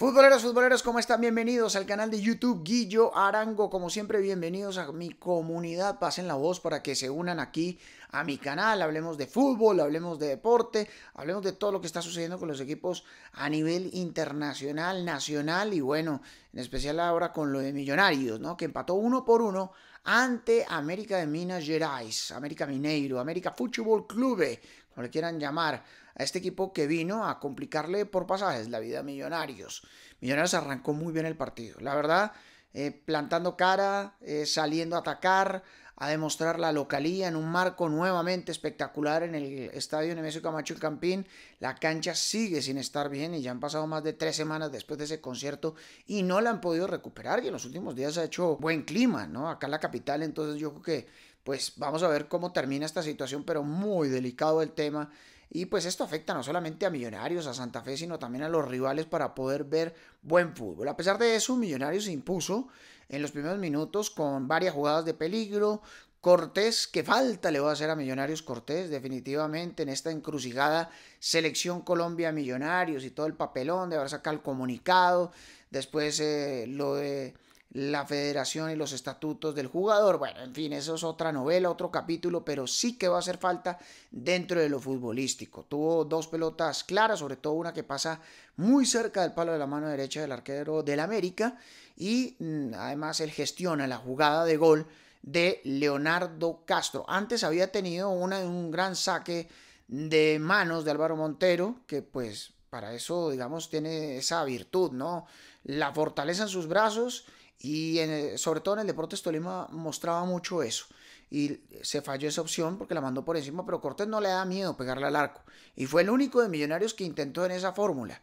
Futboleros, futboleros, ¿cómo están? Bienvenidos al canal de YouTube Guillo Arango. Como siempre, bienvenidos a mi comunidad. Pasen la voz para que se unan aquí a mi canal. Hablemos de fútbol, hablemos de deporte, hablemos de todo lo que está sucediendo con los equipos a nivel internacional, nacional y bueno, en especial ahora con lo de Millonarios, ¿no? Que empató uno por uno ante América de Minas Gerais, América Mineiro, América Fútbol Clube, como le quieran llamar, a este equipo que vino a complicarle por pasajes la vida a Millonarios. Millonarios arrancó muy bien el partido, la verdad, eh, plantando cara, eh, saliendo a atacar, a demostrar la localía en un marco nuevamente espectacular en el estadio Nemesio Camacho y Campín. La cancha sigue sin estar bien y ya han pasado más de tres semanas después de ese concierto y no la han podido recuperar y en los últimos días ha hecho buen clima, ¿no? Acá en la capital, entonces yo creo que pues vamos a ver cómo termina esta situación, pero muy delicado el tema y pues esto afecta no solamente a Millonarios, a Santa Fe, sino también a los rivales para poder ver buen fútbol. A pesar de eso, Millonarios se impuso en los primeros minutos con varias jugadas de peligro, Cortés, que falta le va a hacer a Millonarios Cortés, definitivamente en esta encrucijada selección Colombia Millonarios y todo el papelón de haber sacado el comunicado, después eh, lo de la federación y los estatutos del jugador. Bueno, en fin, eso es otra novela, otro capítulo, pero sí que va a hacer falta dentro de lo futbolístico. Tuvo dos pelotas claras, sobre todo una que pasa muy cerca del palo de la mano derecha del arquero del América y mm, además él gestiona la jugada de gol de Leonardo Castro. Antes había tenido una, un gran saque de manos de Álvaro Montero, que pues para eso, digamos, tiene esa virtud, ¿no? La fortaleza en sus brazos y sobre todo en el Deportes Tolima mostraba mucho eso. Y se falló esa opción porque la mandó por encima, pero Cortés no le da miedo pegarle al arco. Y fue el único de Millonarios que intentó en esa fórmula.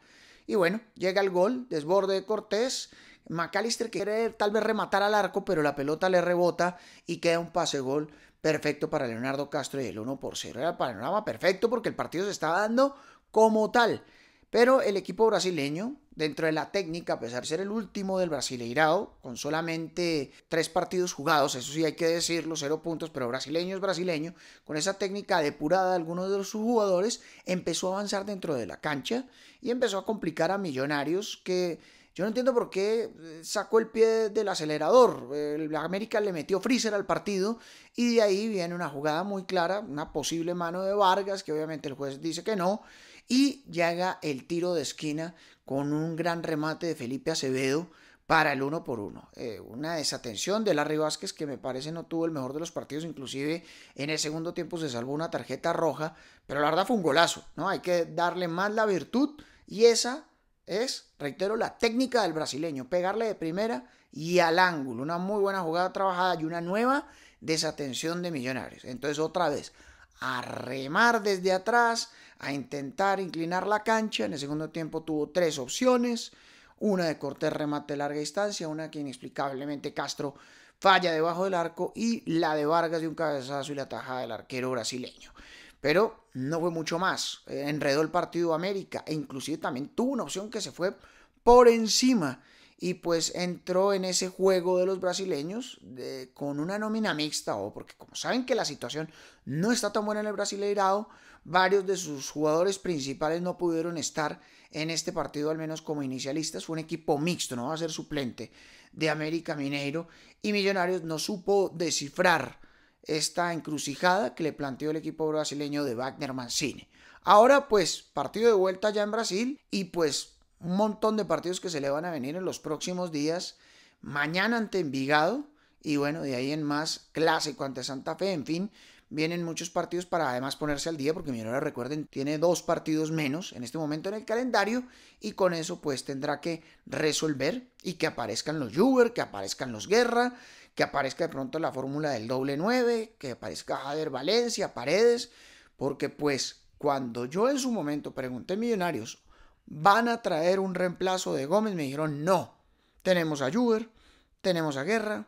Y bueno, llega el gol, desborde de Cortés. McAllister quiere tal vez rematar al arco, pero la pelota le rebota y queda un pase gol perfecto para Leonardo Castro y el 1 por 0. Era el panorama perfecto porque el partido se estaba dando como tal. Pero el equipo brasileño, dentro de la técnica, a pesar de ser el último del Brasileirao, con solamente tres partidos jugados, eso sí hay que decirlo, cero puntos, pero brasileño es brasileño, con esa técnica depurada de algunos de sus jugadores, empezó a avanzar dentro de la cancha y empezó a complicar a Millonarios que yo no entiendo por qué eh, sacó el pie del acelerador. La América le metió freezer al partido y de ahí viene una jugada muy clara, una posible mano de Vargas, que obviamente el juez dice que no, y llega el tiro de esquina con un gran remate de Felipe Acevedo para el uno por uno. Eh, una desatención de Larry Vázquez que me parece no tuvo el mejor de los partidos, inclusive en el segundo tiempo se salvó una tarjeta roja, pero la verdad fue un golazo, ¿no? Hay que darle más la virtud y esa es, reitero, la técnica del brasileño, pegarle de primera y al ángulo. Una muy buena jugada trabajada y una nueva desatención de Millonarios. Entonces, otra vez, a remar desde atrás, a intentar inclinar la cancha. En el segundo tiempo tuvo tres opciones: una de corte remate de larga distancia, una que inexplicablemente Castro falla debajo del arco y la de Vargas de un cabezazo y la tajada del arquero brasileño pero no fue mucho más. enredó el partido América e inclusive también tuvo una opción que se fue por encima y pues entró en ese juego de los brasileños con una nómina mixta o porque como saben que la situación no está tan buena en el Brasileirado, varios de sus jugadores principales no pudieron estar en este partido al menos como inicialistas, fue un equipo mixto, no va a ser suplente de América Mineiro y Millonarios no supo descifrar esta encrucijada que le planteó el equipo brasileño de Wagner Mancini. Ahora pues partido de vuelta ya en Brasil y pues un montón de partidos que se le van a venir en los próximos días. Mañana ante Envigado y bueno, de ahí en más clásico ante Santa Fe, en fin, vienen muchos partidos para además ponerse al día, porque mira, recuerden, tiene dos partidos menos en este momento en el calendario y con eso pues tendrá que resolver y que aparezcan los Juve, que aparezcan los Guerra que aparezca de pronto la fórmula del doble nueve, que aparezca Jader Valencia, Paredes, porque pues cuando yo en su momento pregunté a Millonarios, ¿van a traer un reemplazo de Gómez? Me dijeron, no, tenemos a Juber, tenemos a Guerra,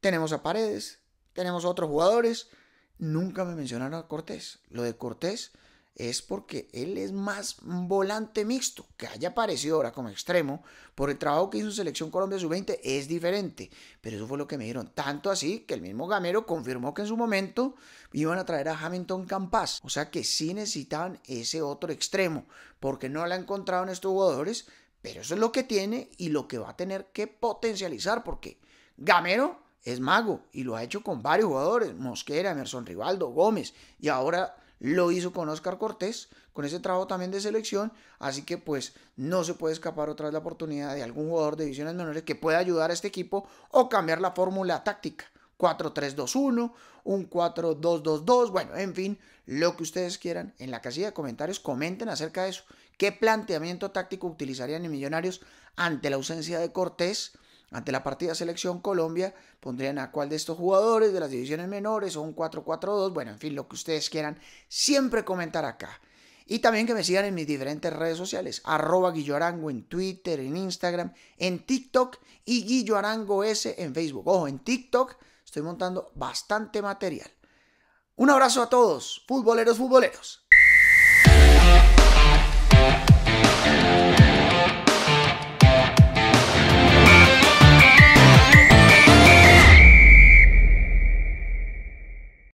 tenemos a Paredes, tenemos a otros jugadores. Nunca me mencionaron a Cortés. Lo de Cortés es porque él es más volante mixto, que haya aparecido ahora como extremo, por el trabajo que hizo Selección Colombia Sub-20 es diferente, pero eso fue lo que me dieron, tanto así que el mismo Gamero confirmó que en su momento iban a traer a Hamilton Campas, o sea que sí necesitaban ese otro extremo, porque no la en estos jugadores, pero eso es lo que tiene y lo que va a tener que potencializar, porque Gamero es mago y lo ha hecho con varios jugadores, Mosquera, Emerson Rivaldo, Gómez, y ahora lo hizo con Oscar Cortés, con ese trabajo también de selección, así que pues no se puede escapar otra vez la oportunidad de algún jugador de divisiones menores que pueda ayudar a este equipo o cambiar la fórmula táctica. 4-3-2-1, un 4-2-2-2, bueno, en fin, lo que ustedes quieran. En la casilla de comentarios comenten acerca de eso. ¿Qué planteamiento táctico utilizarían en Millonarios ante la ausencia de Cortés? Ante la partida selección Colombia, pondrían a cuál de estos jugadores de las divisiones menores o un 4-4-2, bueno, en fin, lo que ustedes quieran, siempre comentar acá. Y también que me sigan en mis diferentes redes sociales, arroba Guilloarango en Twitter, en Instagram, en TikTok y Guilloarango S en Facebook. Ojo, en TikTok estoy montando bastante material. Un abrazo a todos, futboleros, futboleros.